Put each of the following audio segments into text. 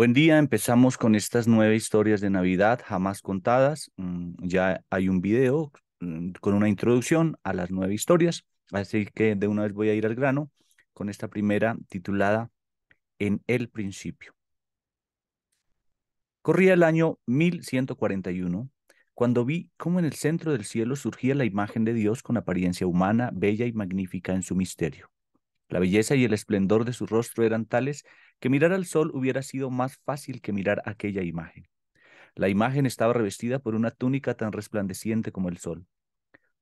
Buen día, empezamos con estas nueve historias de Navidad jamás contadas. Mm, ya hay un video mm, con una introducción a las nueve historias, así que de una vez voy a ir al grano con esta primera titulada En el principio. Corría el año 1141 cuando vi cómo en el centro del cielo surgía la imagen de Dios con apariencia humana, bella y magnífica en su misterio. La belleza y el esplendor de su rostro eran tales que mirar al sol hubiera sido más fácil que mirar aquella imagen. La imagen estaba revestida por una túnica tan resplandeciente como el sol.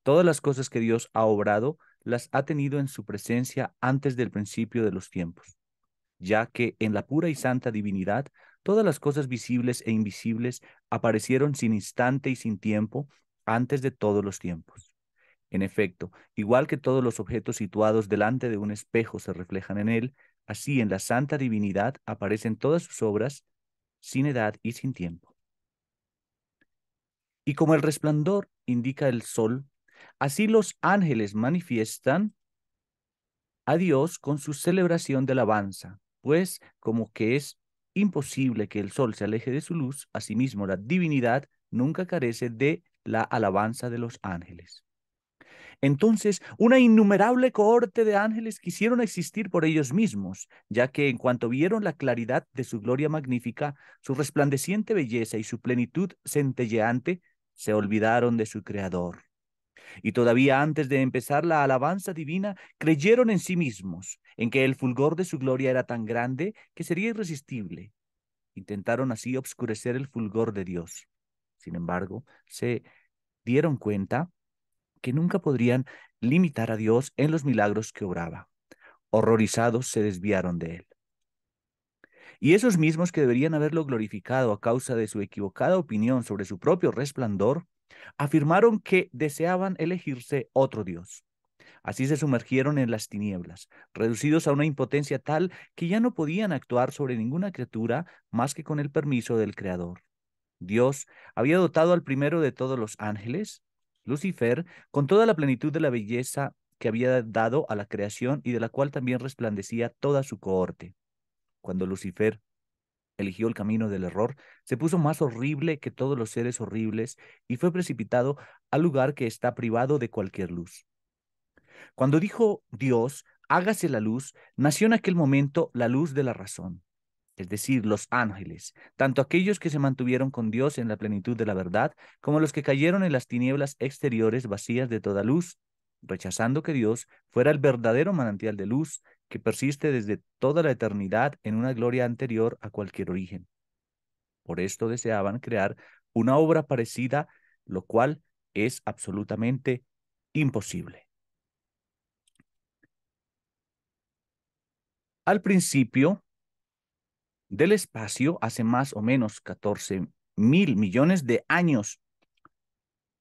Todas las cosas que Dios ha obrado las ha tenido en su presencia antes del principio de los tiempos, ya que en la pura y santa divinidad todas las cosas visibles e invisibles aparecieron sin instante y sin tiempo antes de todos los tiempos. En efecto, igual que todos los objetos situados delante de un espejo se reflejan en él, así en la santa divinidad aparecen todas sus obras, sin edad y sin tiempo. Y como el resplandor indica el sol, así los ángeles manifiestan a Dios con su celebración de alabanza, pues como que es imposible que el sol se aleje de su luz, asimismo la divinidad nunca carece de la alabanza de los ángeles. Entonces, una innumerable cohorte de ángeles quisieron existir por ellos mismos, ya que en cuanto vieron la claridad de su gloria magnífica, su resplandeciente belleza y su plenitud centelleante, se olvidaron de su Creador. Y todavía antes de empezar la alabanza divina, creyeron en sí mismos, en que el fulgor de su gloria era tan grande que sería irresistible. Intentaron así obscurecer el fulgor de Dios. Sin embargo, se dieron cuenta que nunca podrían limitar a Dios en los milagros que obraba. Horrorizados se desviaron de él. Y esos mismos que deberían haberlo glorificado a causa de su equivocada opinión sobre su propio resplandor, afirmaron que deseaban elegirse otro Dios. Así se sumergieron en las tinieblas, reducidos a una impotencia tal que ya no podían actuar sobre ninguna criatura más que con el permiso del Creador. Dios había dotado al primero de todos los ángeles, Lucifer, con toda la plenitud de la belleza que había dado a la creación y de la cual también resplandecía toda su cohorte. Cuando Lucifer eligió el camino del error, se puso más horrible que todos los seres horribles y fue precipitado al lugar que está privado de cualquier luz. Cuando dijo Dios, hágase la luz, nació en aquel momento la luz de la razón es decir, los ángeles, tanto aquellos que se mantuvieron con Dios en la plenitud de la verdad, como los que cayeron en las tinieblas exteriores vacías de toda luz, rechazando que Dios fuera el verdadero manantial de luz que persiste desde toda la eternidad en una gloria anterior a cualquier origen. Por esto deseaban crear una obra parecida, lo cual es absolutamente imposible. Al principio, del espacio hace más o menos 14 mil millones de años.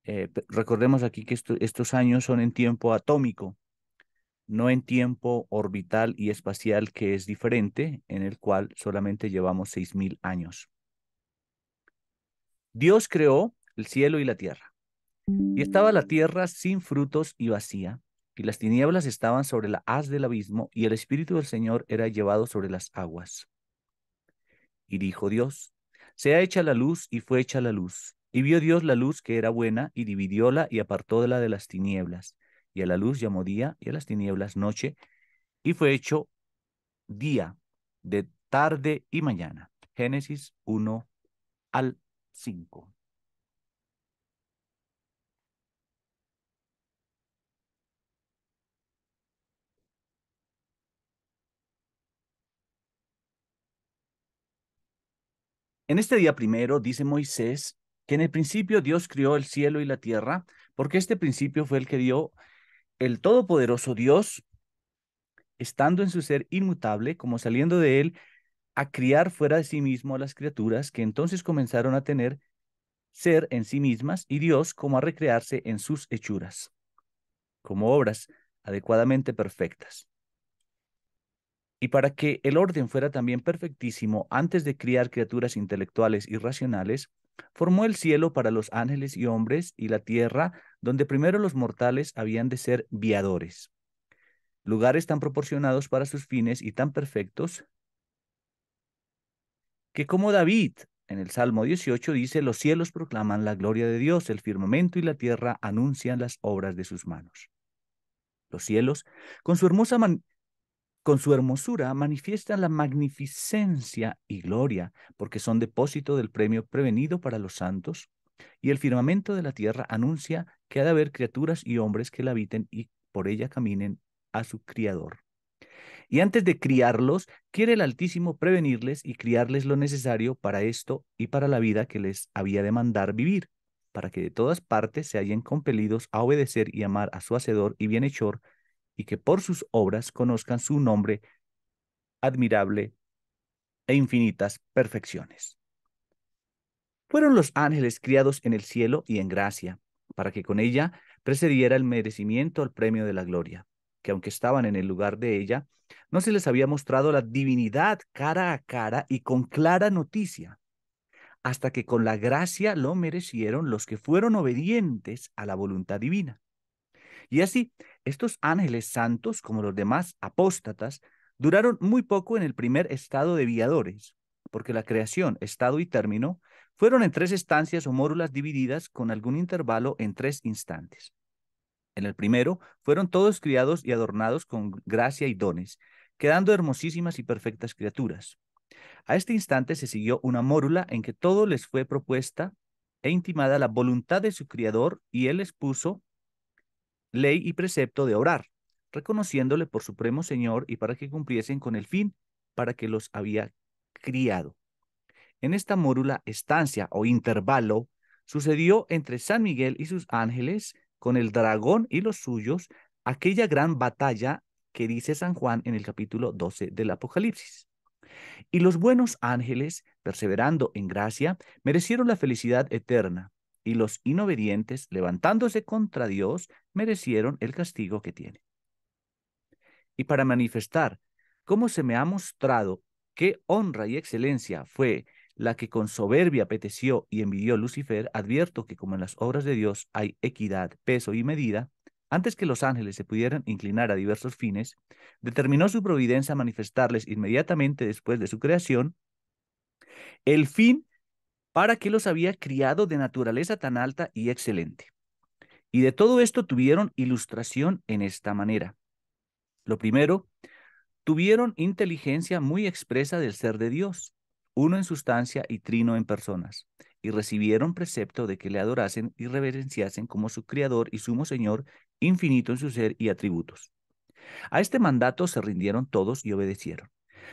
Eh, recordemos aquí que estos años son en tiempo atómico, no en tiempo orbital y espacial que es diferente, en el cual solamente llevamos 6 mil años. Dios creó el cielo y la tierra. Y estaba la tierra sin frutos y vacía, y las tinieblas estaban sobre la haz del abismo, y el Espíritu del Señor era llevado sobre las aguas. Y dijo Dios, sea hecha la luz y fue hecha la luz. Y vio Dios la luz que era buena y dividióla y la de las tinieblas. Y a la luz llamó día y a las tinieblas noche. Y fue hecho día de tarde y mañana. Génesis 1 al 5. En este día primero dice Moisés que en el principio Dios crió el cielo y la tierra, porque este principio fue el que dio el todopoderoso Dios, estando en su ser inmutable, como saliendo de él, a criar fuera de sí mismo a las criaturas que entonces comenzaron a tener ser en sí mismas y Dios como a recrearse en sus hechuras, como obras adecuadamente perfectas. Y para que el orden fuera también perfectísimo, antes de criar criaturas intelectuales y racionales, formó el cielo para los ángeles y hombres y la tierra, donde primero los mortales habían de ser viadores. Lugares tan proporcionados para sus fines y tan perfectos, que como David en el Salmo 18 dice, los cielos proclaman la gloria de Dios, el firmamento y la tierra anuncian las obras de sus manos. Los cielos, con su hermosa con su hermosura manifiestan la magnificencia y gloria, porque son depósito del premio prevenido para los santos, y el firmamento de la tierra anuncia que ha de haber criaturas y hombres que la habiten y por ella caminen a su criador. Y antes de criarlos, quiere el Altísimo prevenirles y criarles lo necesario para esto y para la vida que les había de mandar vivir, para que de todas partes se hallen compelidos a obedecer y amar a su Hacedor y Bienhechor, y que por sus obras conozcan su nombre admirable e infinitas perfecciones. Fueron los ángeles criados en el cielo y en gracia, para que con ella precediera el merecimiento al premio de la gloria, que aunque estaban en el lugar de ella, no se les había mostrado la divinidad cara a cara y con clara noticia, hasta que con la gracia lo merecieron los que fueron obedientes a la voluntad divina. Y así, estos ángeles santos, como los demás apóstatas, duraron muy poco en el primer estado de viadores, porque la creación, estado y término fueron en tres estancias o mórulas divididas con algún intervalo en tres instantes. En el primero fueron todos criados y adornados con gracia y dones, quedando hermosísimas y perfectas criaturas. A este instante se siguió una mórula en que todo les fue propuesta e intimada la voluntad de su Criador y Él les puso ley y precepto de orar, reconociéndole por supremo Señor y para que cumpliesen con el fin para que los había criado. En esta mórula estancia o intervalo sucedió entre San Miguel y sus ángeles, con el dragón y los suyos, aquella gran batalla que dice San Juan en el capítulo 12 del Apocalipsis. Y los buenos ángeles, perseverando en gracia, merecieron la felicidad eterna, y los inobedientes, levantándose contra Dios, merecieron el castigo que tiene. Y para manifestar cómo se me ha mostrado qué honra y excelencia fue la que con soberbia apeteció y envidió Lucifer, advierto que como en las obras de Dios hay equidad, peso y medida, antes que los ángeles se pudieran inclinar a diversos fines, determinó su providencia manifestarles inmediatamente después de su creación el fin para que los había criado de naturaleza tan alta y excelente. Y de todo esto tuvieron ilustración en esta manera. Lo primero, tuvieron inteligencia muy expresa del ser de Dios, uno en sustancia y trino en personas, y recibieron precepto de que le adorasen y reverenciasen como su Creador y sumo Señor, infinito en su ser y atributos. A este mandato se rindieron todos y obedecieron,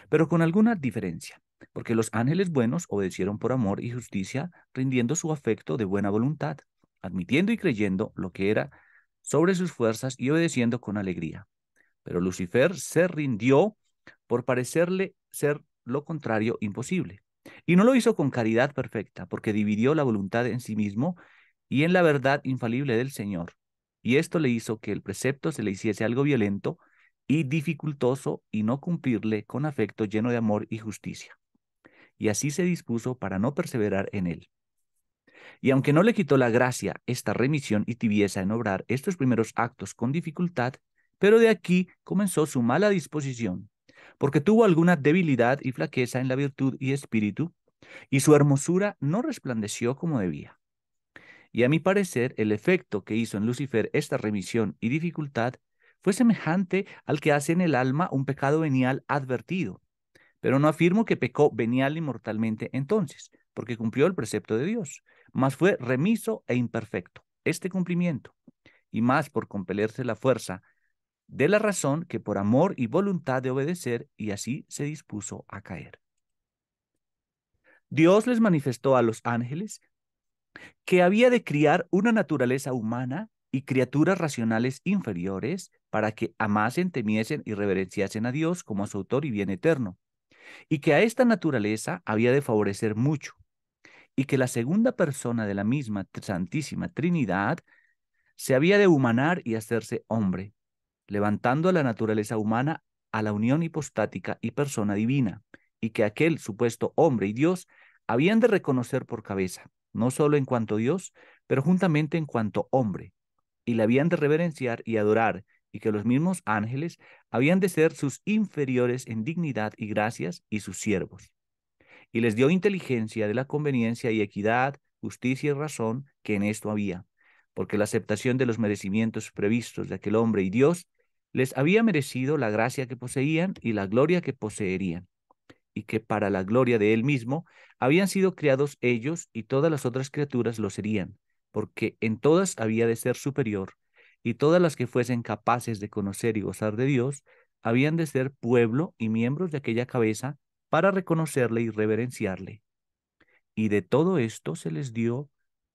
pero con alguna diferencia porque los ángeles buenos obedecieron por amor y justicia, rindiendo su afecto de buena voluntad, admitiendo y creyendo lo que era sobre sus fuerzas y obedeciendo con alegría. Pero Lucifer se rindió por parecerle ser lo contrario imposible. Y no lo hizo con caridad perfecta, porque dividió la voluntad en sí mismo y en la verdad infalible del Señor. Y esto le hizo que el precepto se le hiciese algo violento y dificultoso y no cumplirle con afecto lleno de amor y justicia y así se dispuso para no perseverar en él. Y aunque no le quitó la gracia esta remisión y tibieza en obrar estos primeros actos con dificultad, pero de aquí comenzó su mala disposición, porque tuvo alguna debilidad y flaqueza en la virtud y espíritu, y su hermosura no resplandeció como debía. Y a mi parecer, el efecto que hizo en Lucifer esta remisión y dificultad fue semejante al que hace en el alma un pecado venial advertido, pero no afirmo que pecó venial y mortalmente entonces, porque cumplió el precepto de Dios, mas fue remiso e imperfecto este cumplimiento, y más por compelerse la fuerza de la razón que por amor y voluntad de obedecer, y así se dispuso a caer. Dios les manifestó a los ángeles que había de criar una naturaleza humana y criaturas racionales inferiores para que amasen, temiesen y reverenciasen a Dios como a su autor y bien eterno, y que a esta naturaleza había de favorecer mucho, y que la segunda persona de la misma Santísima Trinidad se había de humanar y hacerse hombre, levantando a la naturaleza humana a la unión hipostática y persona divina, y que aquel supuesto hombre y Dios habían de reconocer por cabeza, no solo en cuanto Dios, pero juntamente en cuanto hombre, y le habían de reverenciar y adorar, y que los mismos ángeles habían de ser sus inferiores en dignidad y gracias y sus siervos. Y les dio inteligencia de la conveniencia y equidad, justicia y razón que en esto había, porque la aceptación de los merecimientos previstos de aquel hombre y Dios les había merecido la gracia que poseían y la gloria que poseerían, y que para la gloria de él mismo habían sido creados ellos y todas las otras criaturas lo serían, porque en todas había de ser superior, y todas las que fuesen capaces de conocer y gozar de Dios, habían de ser pueblo y miembros de aquella cabeza para reconocerle y reverenciarle. Y de todo esto se les dio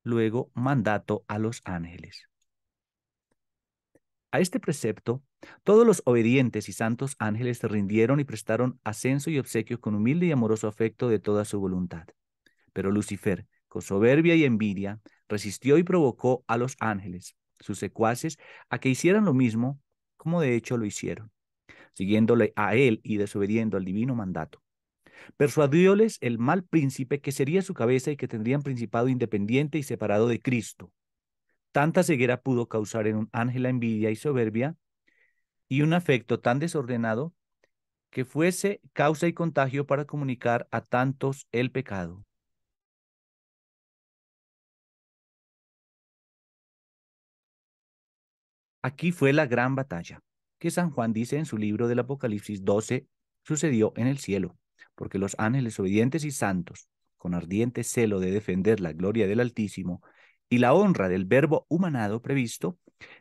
luego mandato a los ángeles. A este precepto, todos los obedientes y santos ángeles se rindieron y prestaron ascenso y obsequio con humilde y amoroso afecto de toda su voluntad. Pero Lucifer, con soberbia y envidia, resistió y provocó a los ángeles, sus secuaces, a que hicieran lo mismo como de hecho lo hicieron, siguiéndole a él y desobediendo al divino mandato. Persuadióles el mal príncipe que sería su cabeza y que tendrían principado independiente y separado de Cristo. Tanta ceguera pudo causar en un ángel la envidia y soberbia y un afecto tan desordenado que fuese causa y contagio para comunicar a tantos el pecado. Aquí fue la gran batalla que San Juan dice en su libro del Apocalipsis 12 sucedió en el cielo, porque los ángeles obedientes y santos, con ardiente celo de defender la gloria del Altísimo y la honra del verbo humanado previsto,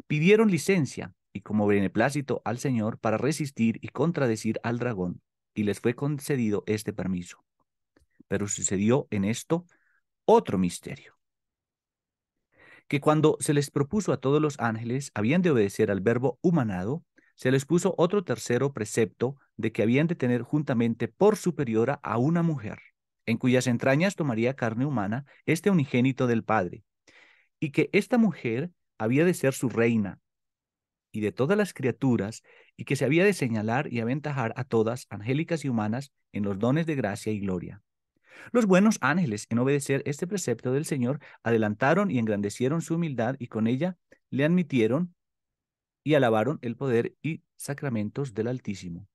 pidieron licencia y como beneplácito al Señor para resistir y contradecir al dragón, y les fue concedido este permiso. Pero sucedió en esto otro misterio que cuando se les propuso a todos los ángeles habían de obedecer al verbo humanado, se les puso otro tercero precepto de que habían de tener juntamente por superiora a una mujer, en cuyas entrañas tomaría carne humana este unigénito del Padre, y que esta mujer había de ser su reina, y de todas las criaturas, y que se había de señalar y aventajar a todas, angélicas y humanas, en los dones de gracia y gloria. Los buenos ángeles, en obedecer este precepto del Señor, adelantaron y engrandecieron su humildad y con ella le admitieron y alabaron el poder y sacramentos del Altísimo.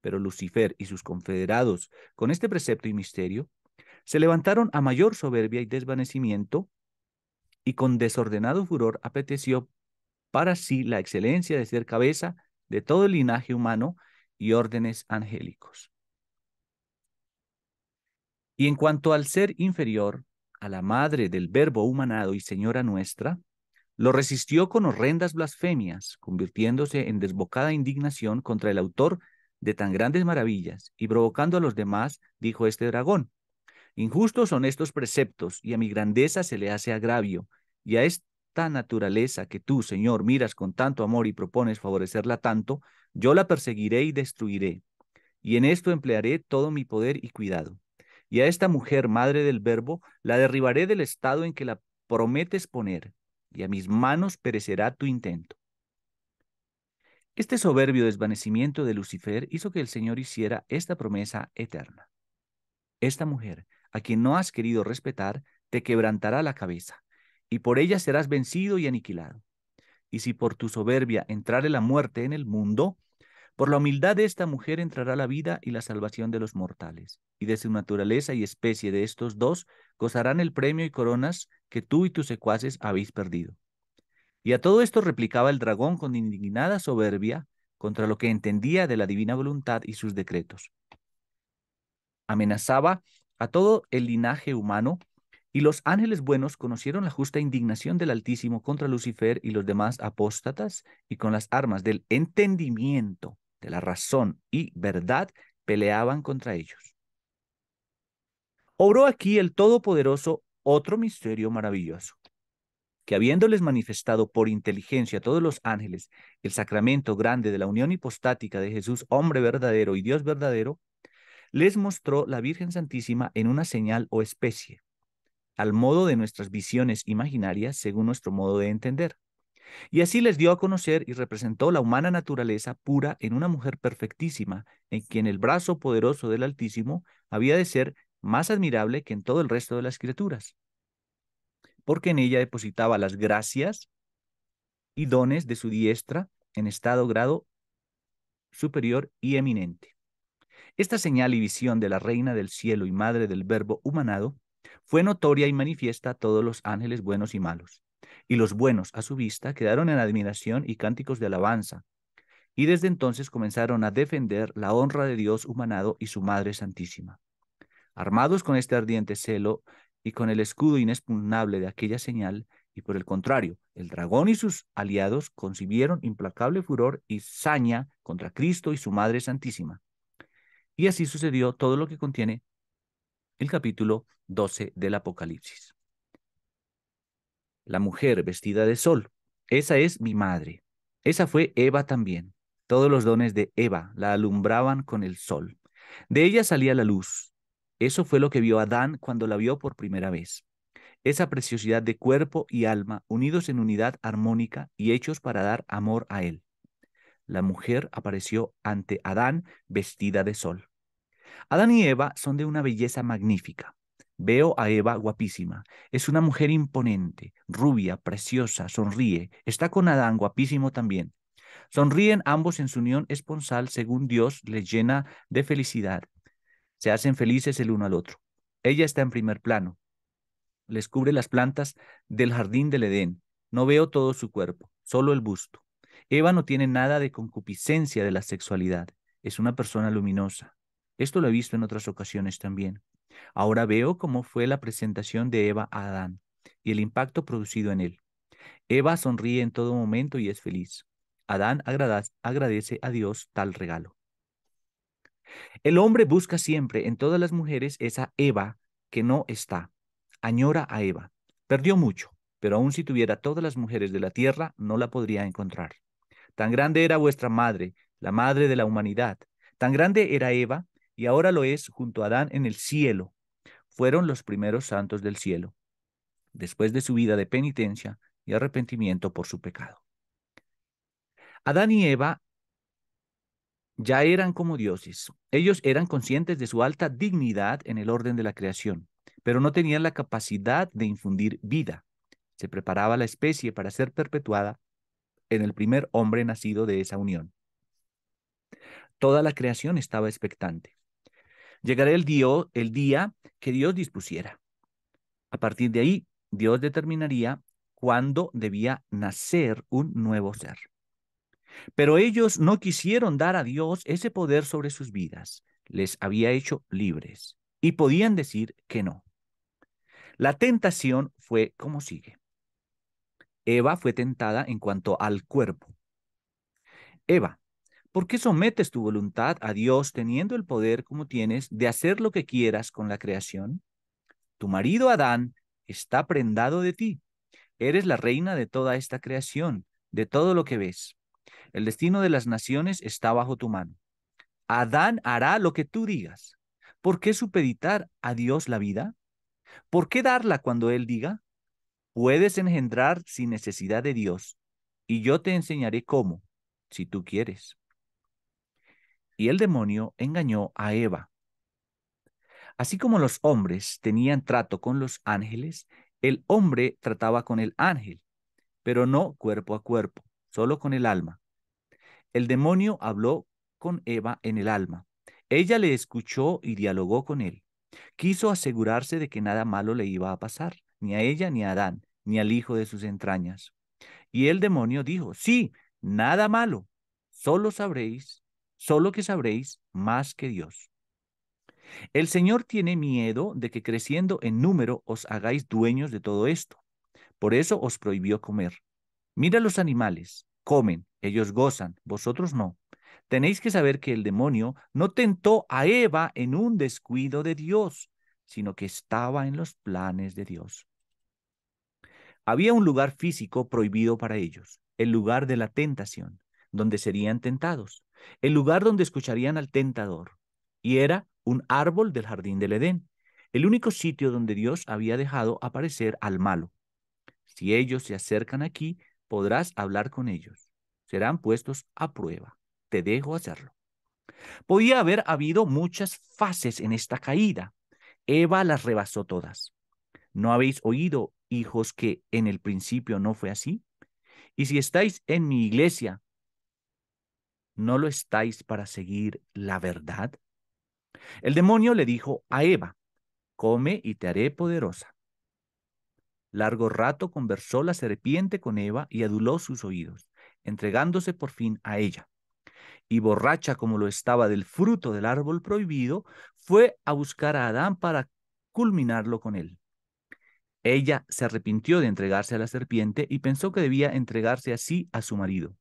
Pero Lucifer y sus confederados, con este precepto y misterio, se levantaron a mayor soberbia y desvanecimiento y con desordenado furor apeteció para sí la excelencia de ser cabeza de todo el linaje humano y órdenes angélicos. Y en cuanto al ser inferior, a la madre del Verbo humanado y Señora nuestra, lo resistió con horrendas blasfemias, convirtiéndose en desbocada indignación contra el autor de tan grandes maravillas, y provocando a los demás, dijo este dragón, Injustos son estos preceptos, y a mi grandeza se le hace agravio, y a esta naturaleza que tú, Señor, miras con tanto amor y propones favorecerla tanto, yo la perseguiré y destruiré, y en esto emplearé todo mi poder y cuidado y a esta mujer, madre del verbo, la derribaré del estado en que la prometes poner, y a mis manos perecerá tu intento. Este soberbio desvanecimiento de Lucifer hizo que el Señor hiciera esta promesa eterna. Esta mujer, a quien no has querido respetar, te quebrantará la cabeza, y por ella serás vencido y aniquilado. Y si por tu soberbia entrare la muerte en el mundo, por la humildad de esta mujer entrará la vida y la salvación de los mortales, y de su naturaleza y especie de estos dos gozarán el premio y coronas que tú y tus secuaces habéis perdido. Y a todo esto replicaba el dragón con indignada soberbia contra lo que entendía de la divina voluntad y sus decretos. Amenazaba a todo el linaje humano y los ángeles buenos conocieron la justa indignación del Altísimo contra Lucifer y los demás apóstatas, y con las armas del entendimiento, de la razón y verdad peleaban contra ellos. Obró aquí el Todopoderoso otro misterio maravilloso, que habiéndoles manifestado por inteligencia a todos los ángeles el sacramento grande de la unión hipostática de Jesús, hombre verdadero y Dios verdadero, les mostró la Virgen Santísima en una señal o especie al modo de nuestras visiones imaginarias según nuestro modo de entender. Y así les dio a conocer y representó la humana naturaleza pura en una mujer perfectísima, en quien el brazo poderoso del Altísimo había de ser más admirable que en todo el resto de las criaturas, porque en ella depositaba las gracias y dones de su diestra en estado grado superior y eminente. Esta señal y visión de la Reina del Cielo y Madre del Verbo humanado fue notoria y manifiesta a todos los ángeles buenos y malos. Y los buenos, a su vista, quedaron en admiración y cánticos de alabanza. Y desde entonces comenzaron a defender la honra de Dios humanado y su Madre Santísima. Armados con este ardiente celo y con el escudo inexpugnable de aquella señal, y por el contrario, el dragón y sus aliados concibieron implacable furor y saña contra Cristo y su Madre Santísima. Y así sucedió todo lo que contiene el capítulo 12 del Apocalipsis. La mujer vestida de sol, esa es mi madre. Esa fue Eva también. Todos los dones de Eva la alumbraban con el sol. De ella salía la luz. Eso fue lo que vio Adán cuando la vio por primera vez. Esa preciosidad de cuerpo y alma unidos en unidad armónica y hechos para dar amor a él. La mujer apareció ante Adán vestida de sol. Adán y Eva son de una belleza magnífica. Veo a Eva guapísima. Es una mujer imponente, rubia, preciosa, sonríe. Está con Adán guapísimo también. Sonríen ambos en su unión esponsal según Dios les llena de felicidad. Se hacen felices el uno al otro. Ella está en primer plano. Les cubre las plantas del jardín del Edén. No veo todo su cuerpo, solo el busto. Eva no tiene nada de concupiscencia de la sexualidad. Es una persona luminosa, esto lo he visto en otras ocasiones también. Ahora veo cómo fue la presentación de Eva a Adán y el impacto producido en él. Eva sonríe en todo momento y es feliz. Adán agradece a Dios tal regalo. El hombre busca siempre en todas las mujeres esa Eva que no está. Añora a Eva. Perdió mucho, pero aun si tuviera todas las mujeres de la tierra, no la podría encontrar. Tan grande era vuestra madre, la madre de la humanidad. Tan grande era Eva y ahora lo es junto a Adán en el cielo. Fueron los primeros santos del cielo, después de su vida de penitencia y arrepentimiento por su pecado. Adán y Eva ya eran como dioses. Ellos eran conscientes de su alta dignidad en el orden de la creación, pero no tenían la capacidad de infundir vida. Se preparaba la especie para ser perpetuada en el primer hombre nacido de esa unión. Toda la creación estaba expectante. Llegará el día, el día que Dios dispusiera. A partir de ahí, Dios determinaría cuándo debía nacer un nuevo ser. Pero ellos no quisieron dar a Dios ese poder sobre sus vidas. Les había hecho libres y podían decir que no. La tentación fue como sigue. Eva fue tentada en cuanto al cuerpo. Eva, ¿Por qué sometes tu voluntad a Dios teniendo el poder como tienes de hacer lo que quieras con la creación? Tu marido Adán está prendado de ti. Eres la reina de toda esta creación, de todo lo que ves. El destino de las naciones está bajo tu mano. Adán hará lo que tú digas. ¿Por qué supeditar a Dios la vida? ¿Por qué darla cuando Él diga? Puedes engendrar sin necesidad de Dios, y yo te enseñaré cómo, si tú quieres y el demonio engañó a Eva. Así como los hombres tenían trato con los ángeles, el hombre trataba con el ángel, pero no cuerpo a cuerpo, solo con el alma. El demonio habló con Eva en el alma. Ella le escuchó y dialogó con él. Quiso asegurarse de que nada malo le iba a pasar, ni a ella ni a Adán, ni al hijo de sus entrañas. Y el demonio dijo, sí, nada malo, solo sabréis solo que sabréis más que Dios. El Señor tiene miedo de que creciendo en número os hagáis dueños de todo esto. Por eso os prohibió comer. Mira los animales, comen, ellos gozan, vosotros no. Tenéis que saber que el demonio no tentó a Eva en un descuido de Dios, sino que estaba en los planes de Dios. Había un lugar físico prohibido para ellos, el lugar de la tentación, donde serían tentados el lugar donde escucharían al tentador, y era un árbol del jardín del Edén, el único sitio donde Dios había dejado aparecer al malo. Si ellos se acercan aquí, podrás hablar con ellos. Serán puestos a prueba. Te dejo hacerlo. Podía haber habido muchas fases en esta caída. Eva las rebasó todas. ¿No habéis oído, hijos, que en el principio no fue así? Y si estáis en mi iglesia, ¿no lo estáis para seguir la verdad? El demonio le dijo a Eva, come y te haré poderosa. Largo rato conversó la serpiente con Eva y aduló sus oídos, entregándose por fin a ella. Y borracha como lo estaba del fruto del árbol prohibido, fue a buscar a Adán para culminarlo con él. Ella se arrepintió de entregarse a la serpiente y pensó que debía entregarse así a su marido.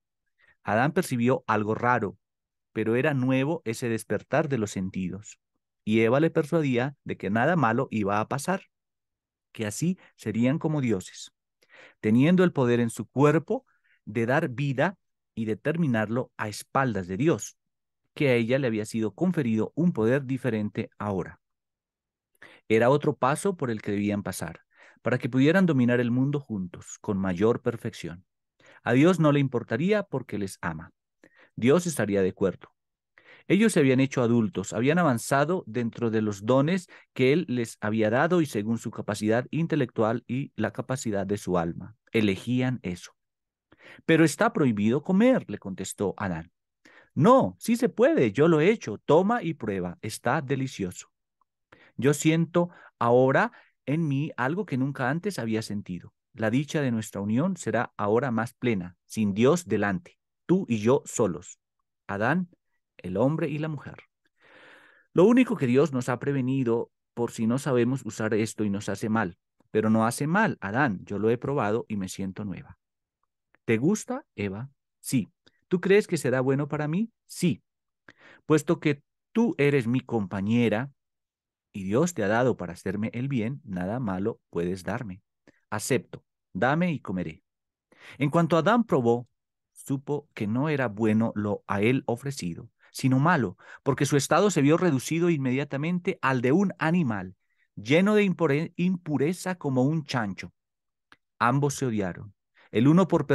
Adán percibió algo raro, pero era nuevo ese despertar de los sentidos, y Eva le persuadía de que nada malo iba a pasar, que así serían como dioses, teniendo el poder en su cuerpo de dar vida y determinarlo a espaldas de Dios, que a ella le había sido conferido un poder diferente ahora. Era otro paso por el que debían pasar, para que pudieran dominar el mundo juntos, con mayor perfección. A Dios no le importaría porque les ama. Dios estaría de acuerdo. Ellos se habían hecho adultos, habían avanzado dentro de los dones que Él les había dado y según su capacidad intelectual y la capacidad de su alma. Elegían eso. Pero está prohibido comer, le contestó Adán. No, sí se puede, yo lo he hecho, toma y prueba, está delicioso. Yo siento ahora en mí algo que nunca antes había sentido la dicha de nuestra unión será ahora más plena, sin Dios delante, tú y yo solos, Adán, el hombre y la mujer. Lo único que Dios nos ha prevenido por si no sabemos usar esto y nos hace mal, pero no hace mal, Adán, yo lo he probado y me siento nueva. ¿Te gusta, Eva? Sí. ¿Tú crees que será bueno para mí? Sí. Puesto que tú eres mi compañera y Dios te ha dado para hacerme el bien, nada malo puedes darme acepto, dame y comeré. En cuanto Adán probó, supo que no era bueno lo a él ofrecido, sino malo, porque su estado se vio reducido inmediatamente al de un animal, lleno de impureza como un chancho. Ambos se odiaron, el uno por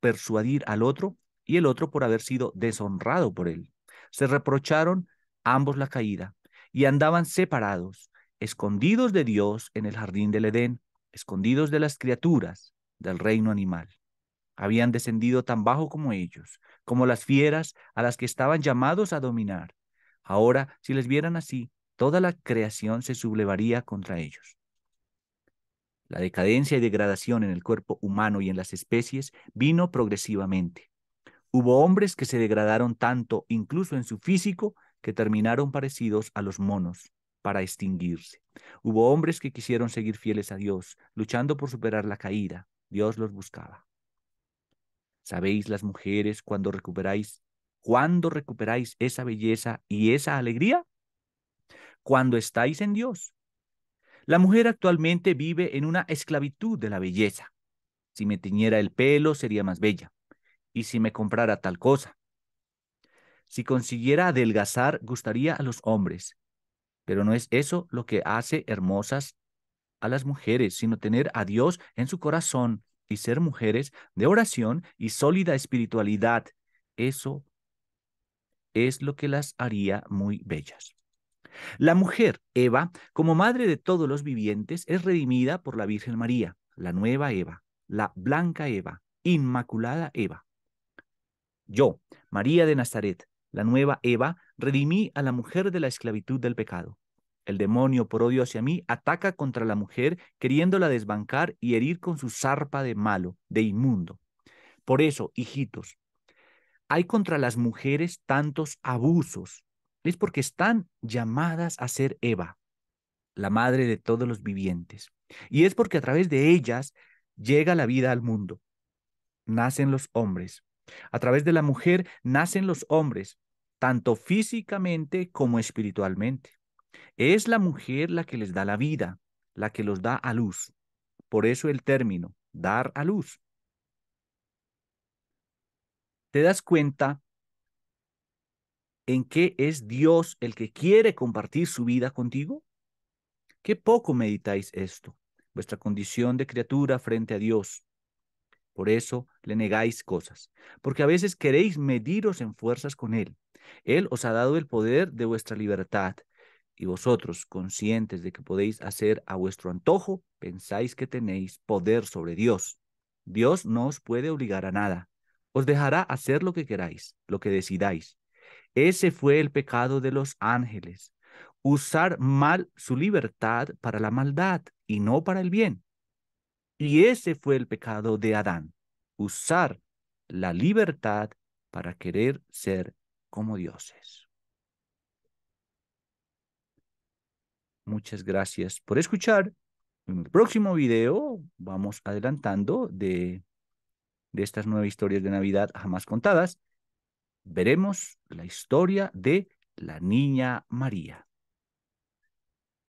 persuadir al otro y el otro por haber sido deshonrado por él. Se reprocharon ambos la caída y andaban separados, escondidos de Dios en el jardín del Edén, escondidos de las criaturas del reino animal. Habían descendido tan bajo como ellos, como las fieras a las que estaban llamados a dominar. Ahora, si les vieran así, toda la creación se sublevaría contra ellos. La decadencia y degradación en el cuerpo humano y en las especies vino progresivamente. Hubo hombres que se degradaron tanto, incluso en su físico, que terminaron parecidos a los monos para extinguirse. Hubo hombres que quisieron seguir fieles a Dios, luchando por superar la caída. Dios los buscaba. Sabéis las mujeres cuando recuperáis, cuando recuperáis esa belleza y esa alegría, cuando estáis en Dios. La mujer actualmente vive en una esclavitud de la belleza. Si me tiñera el pelo sería más bella. Y si me comprara tal cosa. Si consiguiera adelgazar, gustaría a los hombres. Pero no es eso lo que hace hermosas a las mujeres, sino tener a Dios en su corazón y ser mujeres de oración y sólida espiritualidad. Eso es lo que las haría muy bellas. La mujer, Eva, como madre de todos los vivientes, es redimida por la Virgen María, la nueva Eva, la blanca Eva, inmaculada Eva. Yo, María de Nazaret, la nueva Eva, redimí a la mujer de la esclavitud del pecado. El demonio, por odio hacia mí, ataca contra la mujer, queriéndola desbancar y herir con su zarpa de malo, de inmundo. Por eso, hijitos, hay contra las mujeres tantos abusos. Es porque están llamadas a ser Eva, la madre de todos los vivientes. Y es porque a través de ellas llega la vida al mundo. Nacen los hombres. A través de la mujer nacen los hombres tanto físicamente como espiritualmente. Es la mujer la que les da la vida, la que los da a luz. Por eso el término, dar a luz. ¿Te das cuenta en qué es Dios el que quiere compartir su vida contigo? Qué poco meditáis esto, vuestra condición de criatura frente a Dios. Por eso le negáis cosas, porque a veces queréis mediros en fuerzas con Él. Él os ha dado el poder de vuestra libertad. Y vosotros, conscientes de que podéis hacer a vuestro antojo, pensáis que tenéis poder sobre Dios. Dios no os puede obligar a nada. Os dejará hacer lo que queráis, lo que decidáis. Ese fue el pecado de los ángeles. Usar mal su libertad para la maldad y no para el bien. Y ese fue el pecado de Adán. Usar la libertad para querer ser como dioses. Muchas gracias por escuchar. En el próximo video vamos adelantando de, de estas nueve historias de Navidad jamás contadas. Veremos la historia de la niña María.